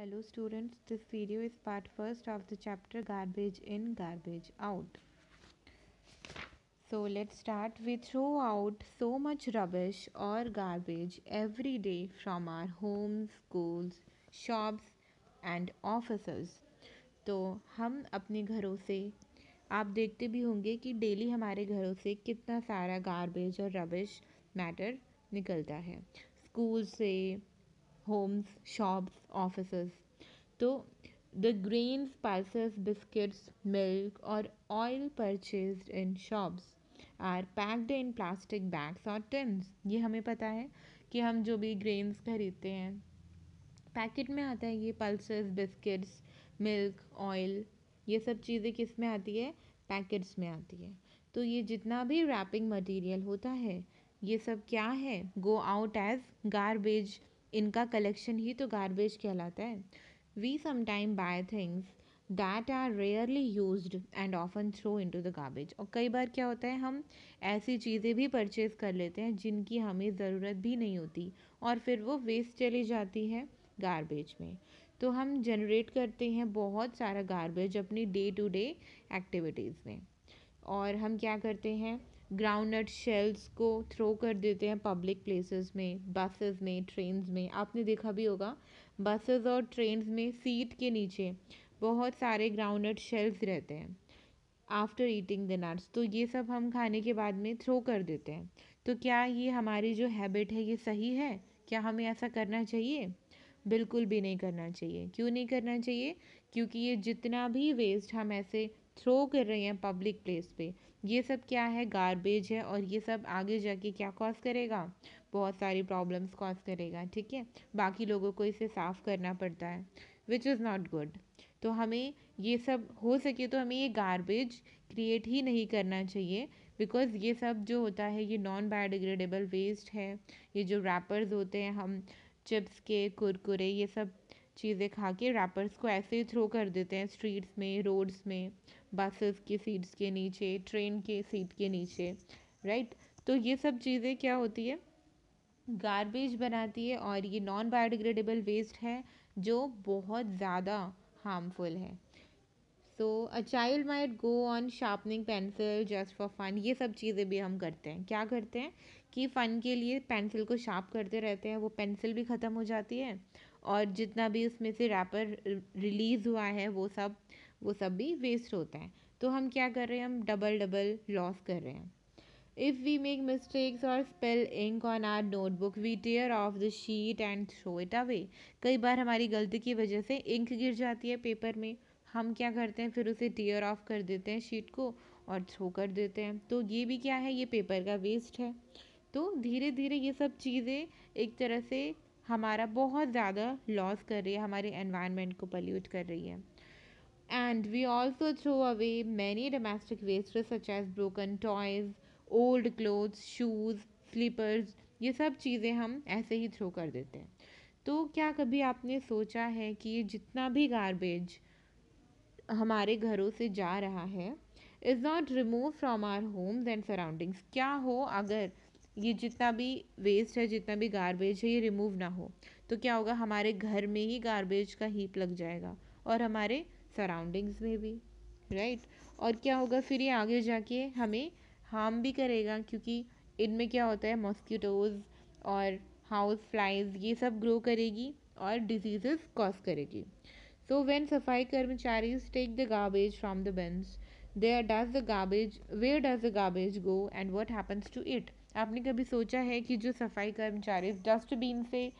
Hello students this video is part first of the chapter garbage in garbage out so let start we throw out so much rubbish और garbage every day from our homes schools shops and office तो हम अपने घरों से आप देखते भी होंगे कि डेली हमारे घरों से कितना सारा गार्बेज और रबिश मैटर निकलता है स्कूल से homes, shops, offices. So तो the grain, pulses, biscuits, milk, or oil purchased in shops are packed in plastic bags और टिन्स ये हमें पता है कि हम जो भी ग्रेन्स खरीदते हैं पैकेट में आता है ये पल्सेस बिस्किट्स मिल्क ऑयल ये सब चीज़ें किस में आती है पैकेट्स में आती है तो ये जितना भी रैपिंग मटेरियल होता है ये सब क्या है गो आउट एज गार्बेज इनका कलेक्शन ही तो गार्बेज कहलाता है we sometime buy things that are rarely use and often throw into the garbage और कई बार क्या होता है हम ऐसी चीज़ें भी परचेज़ कर लेते हैं जिनकी हमें ज़रूरत भी नहीं होती और फिर वो वेस्ट चली जाती है गार्बेज में तो हम जनरेट करते हैं बहुत सारा गार्बेज अपनी डे टू डे एक्टिविटीज़ में और हम क्या करते हैं ग्राउंड नट शेल्स को थ्रो कर देते हैं पब्लिक प्लेसेस में बसेस में ट्रेन्स में आपने देखा भी होगा बसेस और ट्रेन्स में सीट के नीचे बहुत सारे ग्राउंड नट शेल्स रहते हैं आफ्टर ईटिंग द नट्स तो ये सब हम खाने के बाद में थ्रो कर देते हैं तो क्या ये हमारी जो हैबिट है ये सही है क्या हमें ऐसा करना चाहिए बिल्कुल भी नहीं करना चाहिए क्यों नहीं करना चाहिए क्योंकि ये जितना भी वेस्ट हम ऐसे थ्रो कर रहे हैं पब्लिक प्लेस पे ये सब क्या है गारबेज है और ये सब आगे जाके क्या कॉज करेगा बहुत सारी प्रॉब्लम्स कॉज करेगा ठीक है बाकी लोगों को इसे साफ़ करना पड़ता है विच इज़ नॉट गुड तो हमें ये सब हो सके तो हमें ये गारबेज क्रिएट ही नहीं करना चाहिए बिकॉज़ ये सब जो होता है ये नॉन बायोडिग्रेडेबल वेस्ट है ये जो रैपर्स होते हैं हम चिप्स के कुरकुरे ये सब चीज़ें खा के रैपर्स को ऐसे ही थ्रो कर देते हैं स्ट्रीट्स में रोड्स में बसेस की सीट्स के नीचे ट्रेन के सीट के नीचे राइट तो ये सब चीज़ें क्या होती है गारबेज बनाती है और ये नॉन बायोडिग्रेडेबल वेस्ट है जो बहुत ज़्यादा हार्मफुल है so a child might go on sharpening pencil just for fun ये सब चीज़ें भी हम करते हैं क्या करते हैं कि फ़न के लिए पेंसिल को शार्प करते रहते हैं वो पेंसिल भी ख़त्म हो जाती है और जितना भी उसमें से रैपर रिलीज़ हुआ है वो सब वो सब भी वेस्ट होता है तो हम क्या कर रहे हैं हम डबल डबल लॉस कर रहे हैं इफ़ वी मेक मिस्टेक्स और spill ink on our notebook we tear off the sheet and throw it away कई बार हमारी गलती की वजह से इंक गिर जाती है पेपर में हम क्या करते हैं फिर उसे टेयर ऑफ कर देते हैं शीट को और थ्रो कर देते हैं तो ये भी क्या है ये पेपर का वेस्ट है तो धीरे धीरे ये सब चीज़ें एक तरह से हमारा बहुत ज़्यादा लॉस कर रही है हमारे एनवायरनमेंट को पल्यूट कर रही है and we also throw away many domestic waste such as broken toys old clothes shoes slippers ये सब चीज़ें हम ऐसे ही थ्रो कर देते हैं तो क्या कभी आपने सोचा है कि जितना भी गारबेज हमारे घरों से जा रहा है is not remove from our homes and surroundings क्या हो अगर ये जितना भी वेस्ट है जितना भी गारबेज है ये रिमूव ना हो तो क्या होगा हमारे घर में ही गार्बेज का हीप लग जाएगा और हमारे सराउंडिंग्स में भी राइट और क्या होगा फिर ये आगे जाके हमें हार्म भी करेगा क्योंकि इनमें क्या होता है मॉस्किटोज़ और हाउस फ्लाइज ये सब ग्रो करेगी और डिजीजेस कॉज करेगी सो वेन सफाई कर्मचारीज take the garbage from the bench there does the garbage where does the garbage go and what happens to it आपने कभी सोचा है कि जो सफाई कर्मचारी डस्टबिन से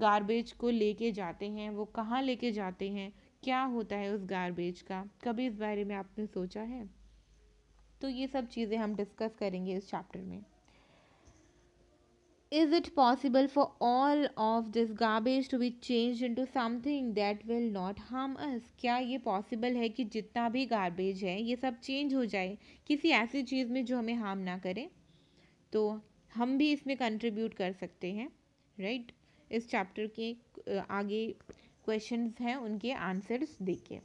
गार्बेज को लेके जाते हैं वो कहाँ लेके जाते हैं क्या होता है उस गारबेज का कभी इस बारे में आपने सोचा है तो ये सब चीज़ें हम डिस्कस करेंगे इस चैप्टर में is it possible for all of this garbage to be change into that will not harm us क्या ये पॉसिबल है कि जितना भी गारबेज है ये सब चेंज हो जाए किसी ऐसी चीज़ में जो हमें हार्म ना करें तो हम भी इसमें कंट्रीब्यूट कर सकते हैं राइट इस चैप्टर के आगे क्वेश्चंस हैं उनके आंसर्स देखे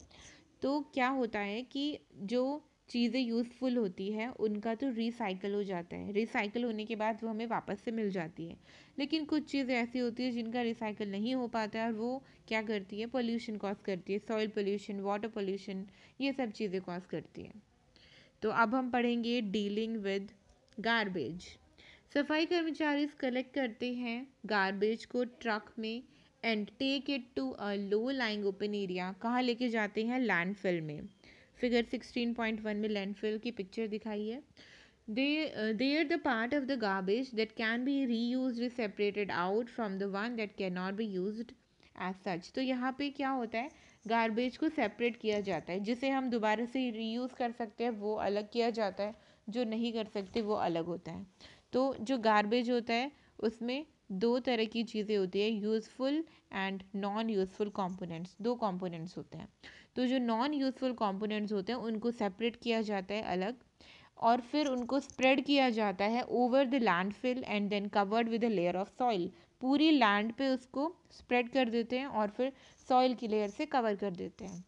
तो क्या होता है कि जो चीज़ें यूज़फुल होती हैं उनका तो रिसाइकल हो जाता है रिसाइकल होने के बाद वो हमें वापस से मिल जाती है लेकिन कुछ चीज़ें ऐसी होती है जिनका रिसाइकल नहीं हो पाता है और वो क्या करती है पोल्यूशन कॉज करती है सॉइल पोल्यूशन वाटर पोल्यूशन ये सब चीज़ें कॉज करती है तो अब हम पढ़ेंगे डीलिंग विद गारबेज सफाई कर्मचारी कलेक्ट करते हैं गारबेज को ट्रक में and take it to a low lying open area कहाँ लेके जाते हैं लैंडफिल में फिगर 16.1 में लैंडफिल की पिक्चर दिखाई है they they are the part of the garbage that can be reuse separated out from the one that can not be use as such तो यहाँ पे क्या होता है गारबेज को सेपरेट किया जाता है जिसे हम दोबारा से रीयूज़ कर सकते हैं वो अलग किया जाता है जो नहीं कर सकते वो अलग होता है तो जो गार्बेज होता है उसमें दो तरह की चीज़ें होती है useful and non useful components दो कंपोनेंट्स होते हैं तो जो नॉन यूज़फुल कंपोनेंट्स होते हैं उनको सेपरेट किया जाता है अलग और फिर उनको स्प्रेड किया जाता है over the landfill and then covered with a layer of soil पूरी लैंड पे उसको स्प्रेड कर देते हैं और फिर सॉइल की लेयर से कवर कर देते हैं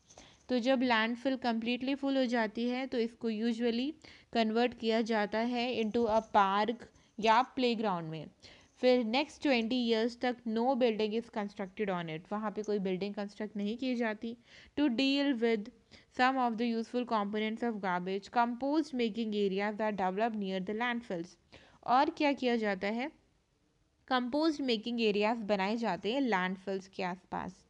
तो जब लैंडफिल कम्प्लीटली फुल हो जाती है तो इसको यूजुअली कन्वर्ट किया जाता है इनटू अ पार्क या प्लेग्राउंड में फिर नेक्स्ट ट्वेंटी ईयर्स तक no building is constructed on it वहाँ पे कोई बिल्डिंग कंस्ट्रक्ट नहीं की जाती to deal with some of the useful components of garbage compost making areas are develop near the landfills और क्या किया जाता है कंपोज मेकिंग एरियाज बनाए जाते हैं लैंडफिल्स के आसपास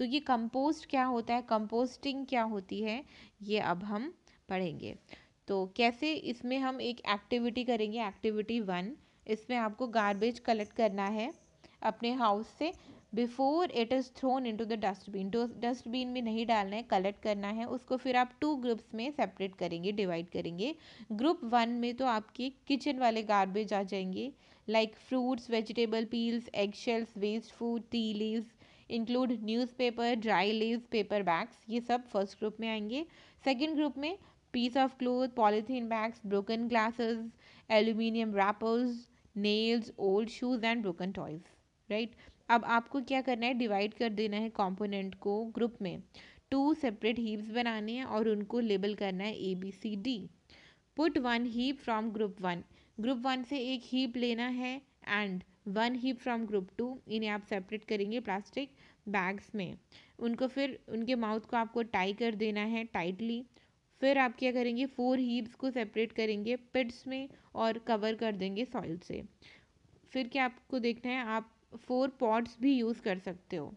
तो ये कंपोस्ट क्या होता है कंपोस्टिंग क्या होती है ये अब हम पढ़ेंगे तो कैसे इसमें हम एक एक्टिविटी करेंगे एक्टिविटी वन इसमें आपको गार्बेज कलेक्ट करना है अपने हाउस से before it is thrown into the dustbin dustbin में नहीं डालना है कलेक्ट करना है उसको फिर आप टू ग्रुप्स में सेपरेट करेंगे डिवाइड करेंगे ग्रुप वन में तो आपके किचन वाले गार्बेज आ जाएंगे like fruits vegetable peels egg shells waste food tea leaves include newspaper dry leave paper bags ये सब फर्स्ट ग्रुप में आएंगे सेकेंड ग्रुप में piece of cloth polythene bags broken glasses aluminium wrappers nails old shoes and broken toys right अब आपको क्या करना है डिवाइड कर देना है कॉम्पोनेंट को ग्रुप में टू सेपरेट हीप्स बनाने हैं और उनको लेबल करना है A B C D put one heap from group one group one से एक हीप लेना है and one heap from group two इन्हें आप सेपरेट करेंगे प्लास्टिक बैग्स में उनको फिर उनके माउथ को आपको टाई कर देना है टाइटली फिर आप क्या करेंगे फोर हीप्स को सेपरेट करेंगे पिट्स में और कवर कर देंगे सॉइल से फिर क्या आपको देखना है आप फोर पॉट्स भी यूज़ कर सकते हो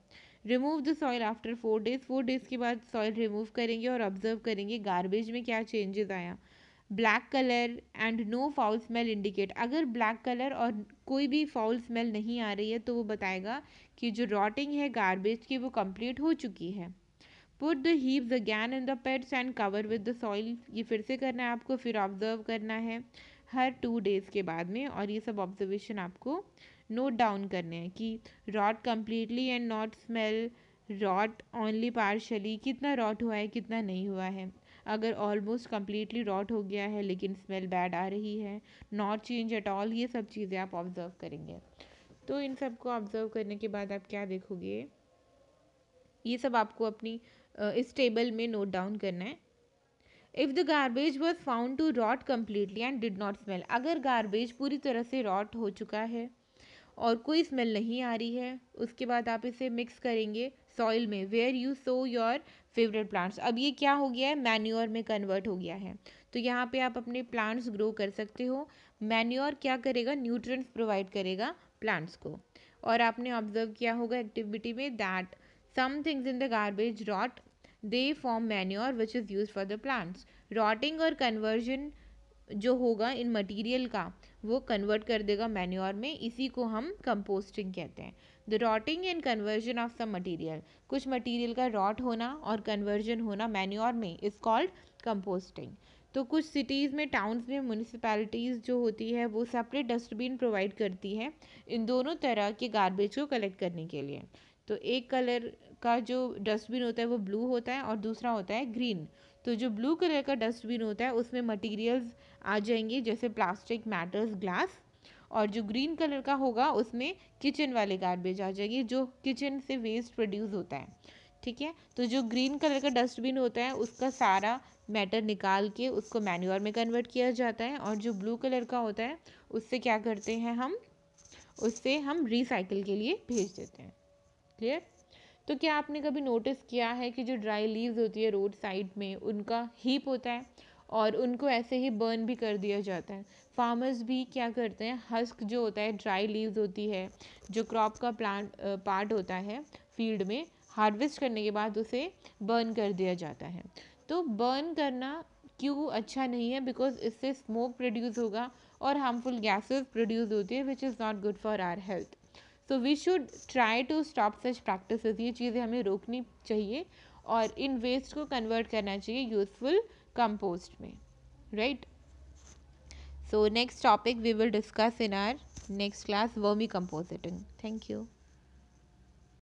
remove the soil after four days four days के बाद सॉइल रिमूव करेंगे और ऑब्जर्व करेंगे गार्बेज में क्या चेंजेस आया black colour and no foul smell indicate अगर ब्लैक कलर और कोई भी फाउल स्मेल नहीं आ रही है तो वो बताएगा कि जो रॉटिंग है गारबेज की वो कंप्लीट हो चुकी है put the heaps again in the pits and cover with the soil ये फिर से करना है आपको फिर ऑब्जर्व करना है हर टू डेज़ के बाद में और ये सब ऑब्जर्वेशन आपको नोट डाउन करने हैं कि rot completely and not smell rot only partially कितना रॉट हुआ है कितना नहीं हुआ है अगर ऑलमोस्ट कम्प्लीटली रॉट हो गया है लेकिन स्मेल बैड आ रही है नॉट चेंज एट ऑल ये सब चीज़ें आप ऑब्ज़र्व करेंगे तो इन सब को ऑब्ज़र्व करने के बाद आप क्या देखोगे ये सब आपको अपनी इस टेबल में नोट डाउन करना है if the garbage was found to rot completely and did not smell अगर गार्बेज पूरी तरह से रॉट हो चुका है और कोई स्मेल नहीं आ रही है उसके बाद आप इसे मिक्स करेंगे सॉइल में where you sow your favourite plants अब ये क्या हो गया है मैन्योर में कन्वर्ट हो गया है तो यहाँ पे आप अपने प्लांट्स ग्रो कर सकते हो मैन्योर क्या करेगा न्यूट्रिएंट्स प्रोवाइड करेगा प्लांट्स को और आपने ऑब्जर्व किया होगा एक्टिविटी में that some things in the garbage rot they form manure which is use for the plants rotting और कन्वर्जन जो होगा इन मटीरियल का वो कन्वर्ट कर देगा मैन्योर में इसी को हम कंपोस्टिंग कहते हैं the rotting and conversion of some material कुछ मटीरियल का रॉट होना और कन्वर्जन होना मैन्योर में इज़ कॉल्ड कंपोस्टिंग तो कुछ सिटीज़ में टाउन्स में म्यूनिसपैलिटीज़ जो होती है वो सेपरेट डस्टबिन प्रोवाइड करती है इन दोनों तरह के गार्बेज को कलेक्ट करने के लिए तो एक कलर का जो डस्टबिन होता है वो ब्लू होता है और दूसरा होता है ग्रीन तो जो ब्लू कलर का डस्टबिन होता है उसमें मटेरियल्स आ जाएंगे जैसे प्लास्टिक मैटर्स ग्लास और जो ग्रीन कलर का होगा उसमें किचन वाले गार्बेज आ जाएंगे जो किचन से वेस्ट प्रोड्यूस होता है ठीक है तो जो ग्रीन कलर का डस्टबिन होता है उसका सारा मैटर निकाल के उसको मैन्यर में कन्वर्ट किया जाता है और जो ब्लू कलर का होता है उससे क्या करते हैं हम उससे हम रिसाइकिल के लिए भेज देते हैं क्लियर तो क्या आपने कभी नोटिस किया है कि जो ड्राई लीव्स होती है रोड साइड में उनका हीप होता है और उनको ऐसे ही बर्न भी कर दिया जाता है फार्मर्स भी क्या करते हैं हस्क जो होता है ड्राई लीव्स होती है जो क्रॉप का प्लांट पार्ट होता है फील्ड में हार्वेस्ट करने के बाद उसे बर्न कर दिया जाता है तो बर्न करना क्यों अच्छा नहीं है बिकॉज इससे स्मोक प्रोड्यूस होगा और हार्मफुल गैसेस प्रोड्यूस होती है which is not good for our health so we should try to stop such practice ये चीज़ें हमें रोकनी चाहिए और इन वेस्ट को कन्वर्ट करना चाहिए यूज़फुल कंपोस्ट में right so next topic we will discuss in our next class vermi composting thank you